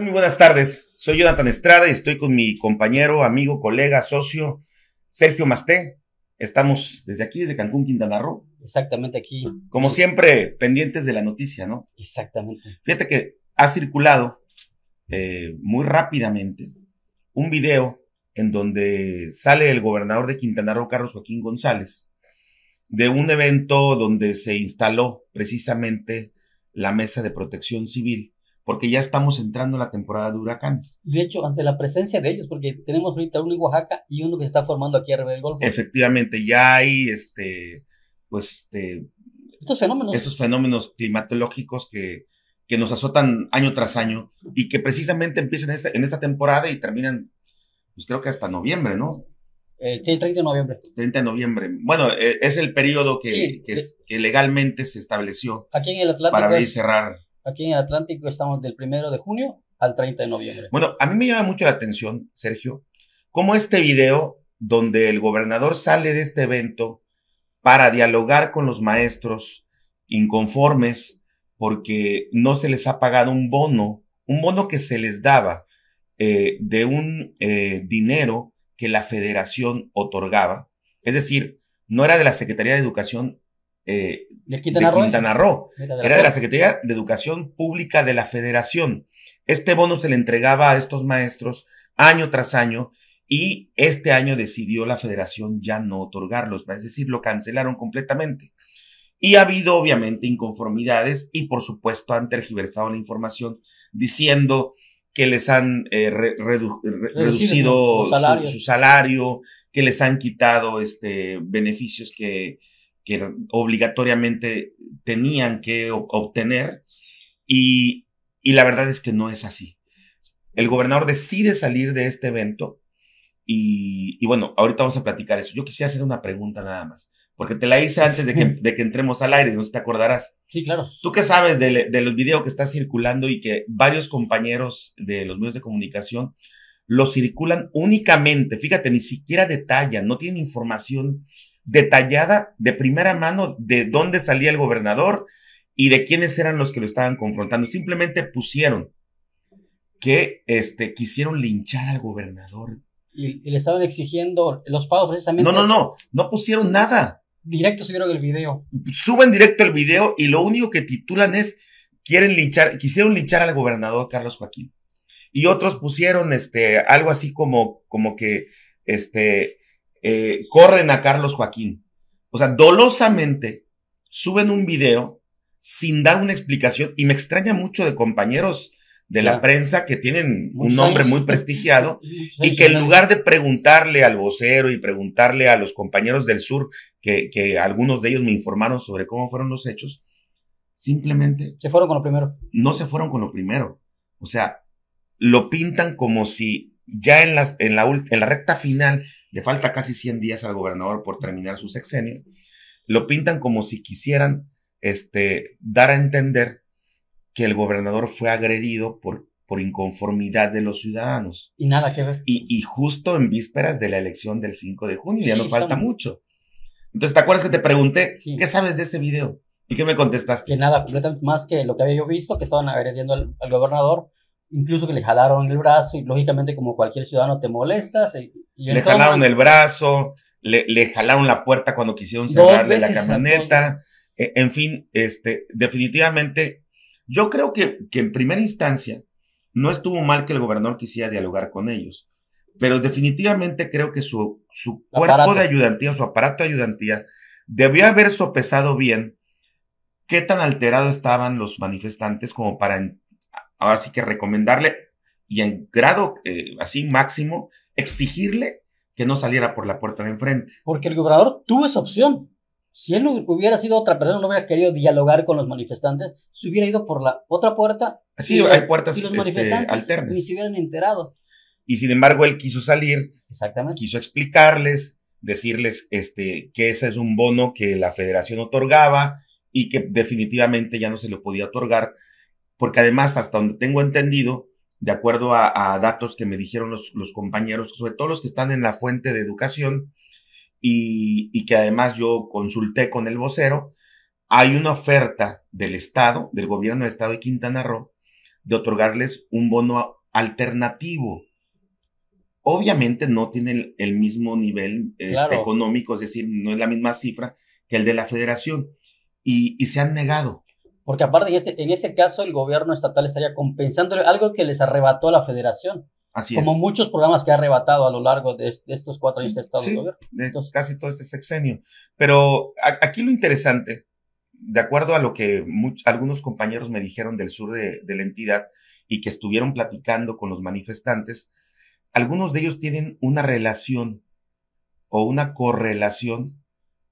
Muy buenas tardes. Soy Jonathan Estrada y estoy con mi compañero, amigo, colega, socio, Sergio Masté. Estamos desde aquí, desde Cancún, Quintana Roo. Exactamente aquí. Como siempre, pendientes de la noticia, ¿no? Exactamente. Fíjate que ha circulado eh, muy rápidamente un video en donde sale el gobernador de Quintana Roo, Carlos Joaquín González, de un evento donde se instaló precisamente la mesa de protección civil porque ya estamos entrando en la temporada de huracanes. De hecho, ante la presencia de ellos, porque tenemos ahorita uno en Oaxaca y uno que se está formando aquí arriba del Golfo. Efectivamente, ya hay este, pues este, estos fenómenos. Estos fenómenos climatológicos que, que nos azotan año tras año y que precisamente empiezan en esta, temporada y terminan, pues creo que hasta noviembre, ¿no? El eh, 30 de noviembre. 30 de noviembre. Bueno, eh, es el periodo que, legalmente se estableció. Aquí en el Atlántico. Para abrir y cerrar. Aquí en Atlántico estamos del primero de junio al 30 de noviembre. Bueno, a mí me llama mucho la atención, Sergio, cómo este video donde el gobernador sale de este evento para dialogar con los maestros inconformes porque no se les ha pagado un bono, un bono que se les daba eh, de un eh, dinero que la federación otorgaba. Es decir, no era de la Secretaría de Educación, eh, de Quintana, Roo. Era de la Secretaría de Educación Pública de la Federación. Este bono se le entregaba a estos maestros año tras año y este año decidió la federación ya no otorgarlos, es decir, lo cancelaron completamente. Y ha habido obviamente inconformidades y por supuesto han tergiversado la información diciendo que les han eh, reducido Su, salario, que les han quitado este, beneficios que, que obligatoriamente tenían que obtener y, y la verdad es que no es así. El gobernador decide salir de este evento y, y, bueno, ahorita vamos a platicar eso. Yo quisiera hacer una pregunta nada más, porque te la hice antes de que, de que entremos al aire, no te acordarás. Sí, claro. ¿Tú qué sabes de los videos que está circulando y que varios compañeros de los medios de comunicación lo circulan únicamente? Fíjate, ni siquiera detallan, no tienen información detallada de primera mano de dónde salía el gobernador y de quiénes eran los que lo estaban confrontando. Simplemente pusieron que este, quisieron linchar al gobernador. Y, le estaban exigiendo los pagos precisamente. No, no, no, no pusieron nada. Directo subieron el video. Suben directo el video y lo único que titulan es quieren linchar, quisieron linchar al gobernador Carlos Joaquín. Y otros pusieron este algo así como como que este eh, corren a Carlos Joaquín. O sea, dolosamente suben un video sin dar una explicación y me extraña mucho de compañeros de la prensa que tienen un nombre muy prestigiado y que en lugar de preguntarle al vocero y preguntarle a los compañeros del sur, que, que algunos de ellos me informaron sobre cómo fueron los hechos, simplemente... Se fueron con lo primero. No se fueron con lo primero. O sea, lo pintan como si ya en, las, en, la, en la recta final le falta casi 100 días al gobernador por terminar su sexenio, lo pintan como si quisieran este, dar a entender que el gobernador fue agredido por, por inconformidad de los ciudadanos. Y nada que ver. Y, justo en vísperas de la elección del 5 de junio, ya no falta mucho. Entonces, ¿te acuerdas que te pregunté, ¿qué sabes de ese video? ¿Y qué me contestaste? Que nada, más que lo que había yo visto, que estaban agrediendo al gobernador incluso que le jalaron el brazo y lógicamente como cualquier ciudadano te molestas. Y, le jalaron el brazo, le, le, jalaron la puerta cuando quisieron cerrarle la camioneta, e, en fin, este, definitivamente, yo creo que, que en primera instancia no estuvo mal que el gobernador quisiera dialogar con ellos, pero definitivamente creo que su, su cuerpo de ayudantía, su aparato de ayudantía, debió haber sopesado bien qué tan alterado estaban los manifestantes como para ahora sí que recomendarle y en grado eh, así máximo, exigirle que no saliera por la puerta de enfrente. Porque el gobernador tuvo esa opción. Si él hubiera sido otra persona, no hubiera querido dialogar con los manifestantes, se hubiera ido por la otra puerta. Sí, hay puertas y los este, manifestantes Ni se hubieran enterado. Y sin embargo, él quiso salir. Quiso explicarles, decirles este, que ese es un bono que la federación otorgaba y que definitivamente ya no se lo podía otorgar porque además, hasta donde tengo entendido, de acuerdo a, datos que me dijeron los, compañeros, sobre todo los que están en la fuente de educación, y, que además yo consulté con el vocero, hay una oferta del Estado, del gobierno del Estado de Quintana Roo, de otorgarles un bono alternativo. Obviamente no tienen el mismo nivel este, económico, es decir, no es la misma cifra que el de la federación, y se han negado. Porque aparte, este, en ese caso, el gobierno estatal estaría compensando algo que les arrebató a la federación. Así como muchos programas que ha arrebatado a lo largo de, estos cuatro años de estado gobierno. casi todo este sexenio. Pero aquí lo interesante, de acuerdo a lo que algunos compañeros me dijeron del sur de, la entidad y que estuvieron platicando con los manifestantes, algunos de ellos tienen una relación o una correlación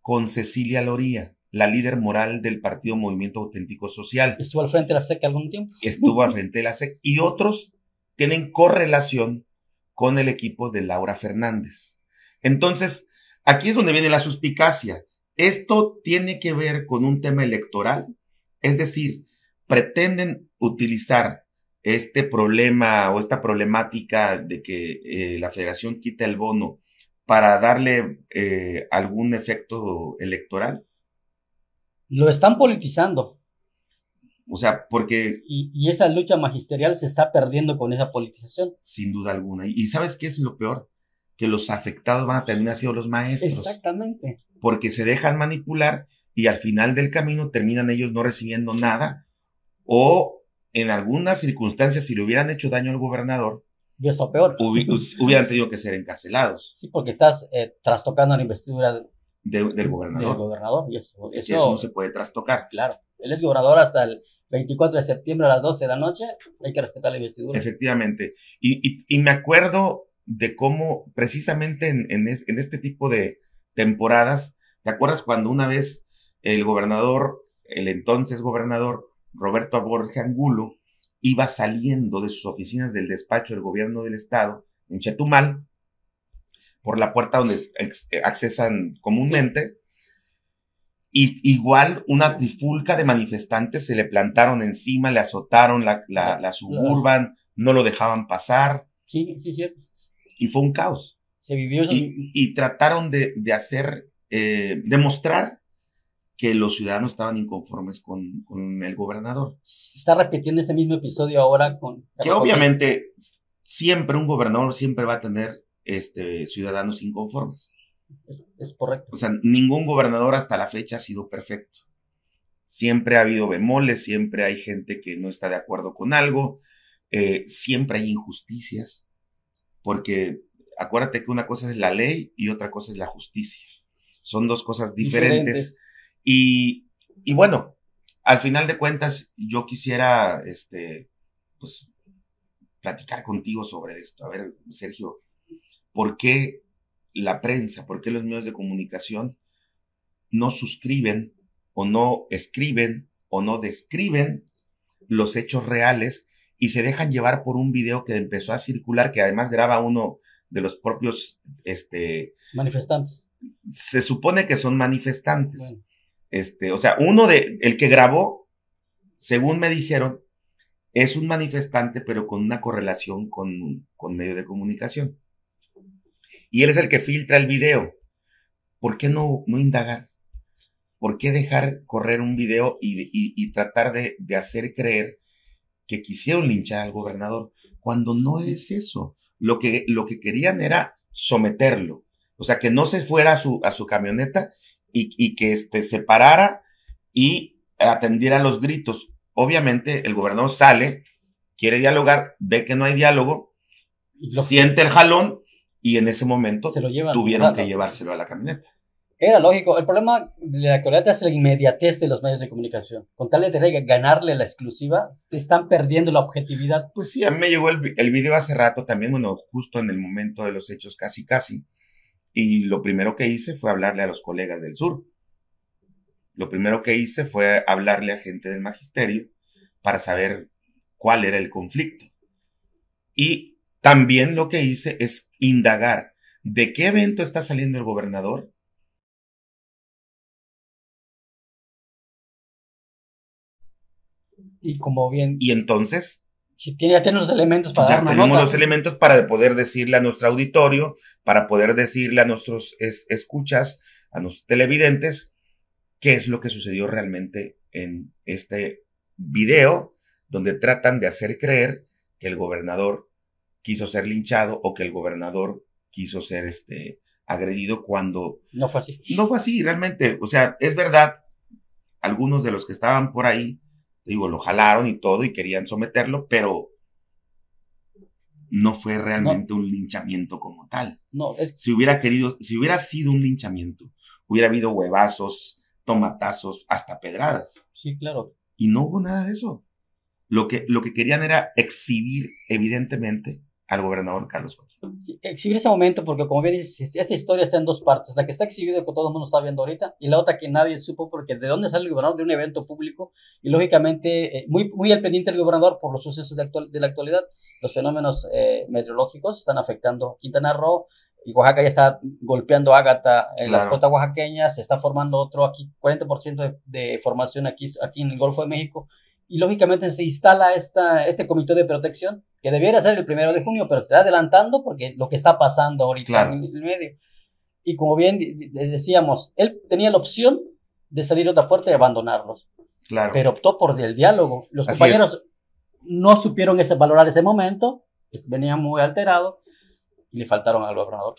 con Cecilia Loría la líder moral del partido Movimiento Auténtico Social. Estuvo al frente de la SEC algún tiempo. Estuvo al frente de la SEC. Y otros tienen correlación con el equipo de Laura Fernández. Entonces, aquí es donde viene la suspicacia. Esto tiene que ver con un tema electoral, es decir, pretenden utilizar este problema o esta problemática de que eh, la federación quita el bono para darle eh, algún efecto electoral. Lo están politizando. O sea, porque... Y, esa lucha magisterial se está perdiendo con esa politización. Sin duda alguna. ¿Y sabes qué es lo peor? Que los afectados van a terminar siendo los maestros. Exactamente. Porque se dejan manipular y al final del camino terminan ellos no recibiendo nada o en algunas circunstancias si le hubieran hecho daño al gobernador. Y eso peor. hubieran tenido que ser encarcelados. Sí, porque estás eh, trastocando la investidura del gobernador. gobernador, y eso, no se puede trastocar. Claro, él es gobernador hasta el 24 de septiembre a las 12 de la noche, hay que respetar la investidura. Efectivamente, y, me acuerdo de cómo precisamente en, en, en, este tipo de temporadas, ¿te acuerdas cuando una vez el gobernador, el entonces gobernador Roberto Borges Angulo, iba saliendo de sus oficinas del despacho del gobierno del estado en Chetumal por la puerta donde eh, accesan comúnmente. Y, igual una trifulca de manifestantes se le plantaron encima, le azotaron la, ah, suburban, no lo dejaban pasar. Sí, sí, cierto. Y fue un caos. Se vivió. Eso. Y, y, trataron de, hacer, eh, demostrar que los ciudadanos estaban inconformes con, con, el gobernador. Se está repitiendo ese mismo episodio ahora con... Que obviamente siempre un gobernador siempre va a tener este, ciudadanos inconformes. Es, correcto. O sea, ningún gobernador hasta la fecha ha sido perfecto. Siempre ha habido bemoles, siempre hay gente que no está de acuerdo con algo, eh, siempre hay injusticias, porque acuérdate que una cosa es la ley y otra cosa es la justicia. Son dos cosas diferentes. Y, y, bueno, al final de cuentas, yo quisiera, este, pues, platicar contigo sobre esto. A ver, Sergio, ¿Por qué la prensa, por qué los medios de comunicación no suscriben o no escriben o no describen los hechos reales y se dejan llevar por un video que empezó a circular, que además graba uno de los propios este, manifestantes. Se supone que son manifestantes. Este, o sea, uno de el que grabó, según me dijeron, es un manifestante, pero con una correlación con medio de comunicación y él es el que filtra el video. ¿Por qué no, no indagar? ¿Por qué dejar correr un video y, tratar de, hacer creer que quisieron linchar al gobernador? Cuando no es eso. Lo que, lo que querían era someterlo. O sea, que no se fuera a su, a su camioneta y, que este, se parara y atendiera los gritos. Obviamente, el gobernador sale, quiere dialogar, ve que no hay diálogo, siente el jalón y en ese momento tuvieron que llevárselo a la camioneta. Era lógico. El problema de la actualidad es la inmediatez de los medios de comunicación. Con tal de tener que ganarle la exclusiva, están perdiendo la objetividad. Pues sí, a mí me llegó el, el, video hace rato también, bueno, justo en el momento de los hechos, casi, casi. Y lo primero que hice fue hablarle a los colegas del sur. Lo primero que hice fue hablarle a gente del magisterio para saber cuál era el conflicto. Y también lo que hice es indagar de qué evento está saliendo el gobernador y como bien. Y entonces. Si tiene, ya tenemos los elementos para. tenemos los elementos para poder decirle a nuestro auditorio, para poder decirle a nuestros escuchas, a nuestros televidentes, qué es lo que sucedió realmente en este video, donde tratan de hacer creer que el gobernador quiso ser linchado o que el gobernador quiso ser este, agredido cuando... No fue así. No fue así, realmente. O sea, es verdad, algunos de los que estaban por ahí, digo, lo jalaron y todo y querían someterlo, pero no fue realmente un linchamiento como tal. No, es... Si hubiera querido, si hubiera sido un linchamiento, hubiera habido huevazos, tomatazos, hasta pedradas. Sí, claro. Y no hubo nada de eso. Lo que, lo que querían era exhibir, evidentemente, al gobernador Carlos Gómez. Exhibir ese momento, porque como bien dice esta historia está en dos partes. La que está exhibida, que todo el mundo está viendo ahorita, y la otra que nadie supo, porque de dónde sale el gobernador de un evento público, y lógicamente eh, muy, muy al pendiente el gobernador por los sucesos de, actual, de la actualidad. Los fenómenos eh, meteorológicos están afectando Quintana Roo, y Oaxaca ya está golpeando a Ágata en las costas oaxaqueñas, se está formando otro aquí, 40% de, de formación aquí, aquí en el Golfo de México y lógicamente se instala esta, este comité de protección, que debiera ser el primero de junio, pero está adelantando porque lo que está pasando ahorita en el medio. Y como bien decíamos, él tenía la opción de salir otra puerta y abandonarlos. Claro. Pero optó por el diálogo. Los compañeros no supieron ese, valorar ese momento, venían muy alterados y le faltaron al gobernador.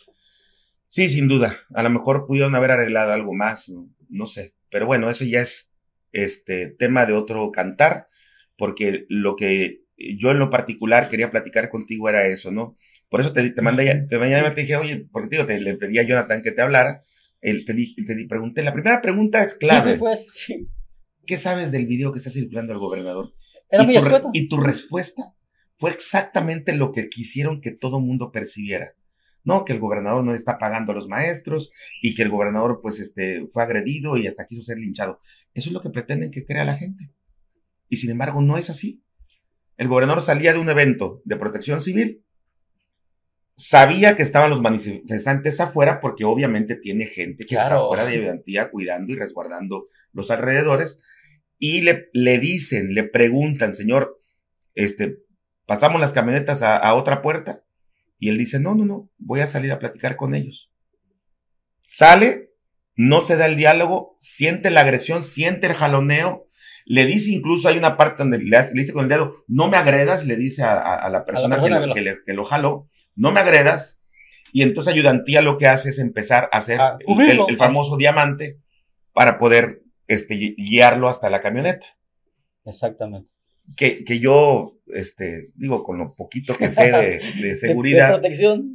Sí, sin duda. A lo mejor pudieron haber arreglado algo más, no sé. Pero bueno, eso ya es este tema de otro cantar, porque lo que yo en lo particular quería platicar contigo era eso, ¿no? Por eso te, te mandé, te, te dije, oye, porque te, le pedí a Jonathan que te hablara, te, pregunté, la primera pregunta es clave. ¿Qué sabes del video que está circulando el gobernador? Era y, muy tu, y tu respuesta fue exactamente lo que quisieron que todo mundo percibiera no, que el gobernador no está pagando a los maestros y que el gobernador pues este, fue agredido y hasta quiso ser linchado. Eso es lo que pretenden que crea la gente. Y sin embargo no es así. El gobernador salía de un evento de protección civil, sabía que estaban los manifestantes afuera porque obviamente tiene gente que está fuera de ayudantía cuidando y resguardando los alrededores y le, le dicen, le preguntan, señor, este, pasamos las camionetas a, otra puerta. Y él dice, no, no, no, voy a salir a platicar con ellos. Sale, no se da el diálogo, siente la agresión, siente el jaloneo, le dice incluso, hay una parte donde le, dice con el dedo, no me agredas, le dice a, la persona que, lo, jaló, no me agredas. Y entonces ayudantía lo que hace es empezar a hacer el, famoso diamante para poder este, guiarlo hasta la camioneta. Exactamente que, yo, este, digo, con lo poquito que sé de, de seguridad,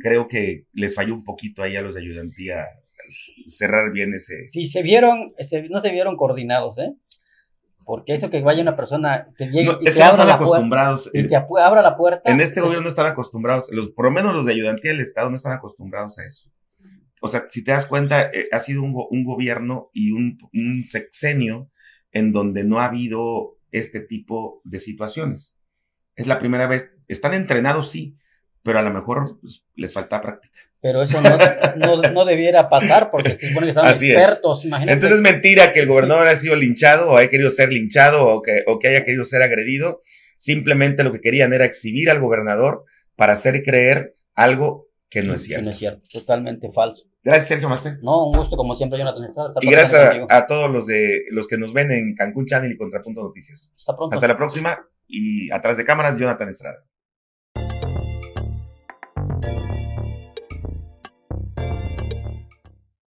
creo que les falló un poquito ahí a los de ayudantía cerrar bien ese. Sí, se vieron, no se vieron coordinados, ¿eh? Porque eso que vaya una persona que llegue y es están la acostumbrados. Eh, puerta, En este pues gobierno no están acostumbrados, los, por lo menos los de ayudantía del Estado no están acostumbrados a eso. O sea, si te das cuenta, eh, ha sido un, gobierno y un, un sexenio en donde no ha habido este tipo de situaciones. Es la primera vez. Están entrenados, sí, pero a lo mejor pues, les falta práctica. Pero eso no, no, debiera pasar porque se supone que están expertos, imagínate. Entonces es mentira que el gobernador haya sido linchado o haya querido ser linchado o que, o que haya querido ser agredido. Simplemente lo que querían era exhibir al gobernador para hacer creer algo que no es cierto. Que no es cierto, totalmente falso. Gracias, Sergio Masté. No, un gusto, como siempre, Jonathan. Estrada. y gracias a, todos los de los que nos ven en Cancún Channel y Contrapunto Noticias. Hasta pronto. Hasta la próxima. Y atrás de cámaras, Jonathan Estrada.